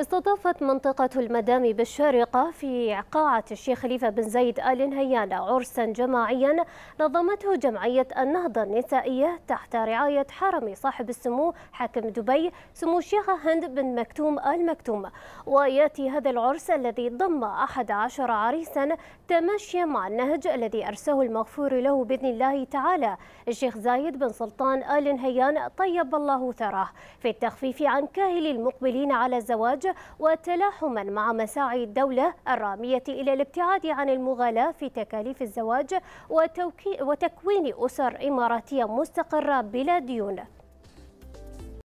استضافت منطقة المدام بالشارقة في قاعة الشيخ خليفة بن زايد آل نهيان عرسا جماعيا نظمته جمعية النهضة النسائية تحت رعاية حرم صاحب السمو حاكم دبي سمو الشيخة هند بن مكتوم آل مكتوم ويأتي هذا العرس الذي ضم أحد عشر عريسا تمشيا مع النهج الذي أرسه المغفور له بإذن الله تعالى الشيخ زايد بن سلطان آل نهيان طيب الله ثراه في التخفيف عن كاهل المقبلين على الزواج وتلاحما مع مساعي الدولة الرامية إلى الابتعاد عن المغالاة في تكاليف الزواج وتكوين أسر إماراتية مستقرة بلا ديون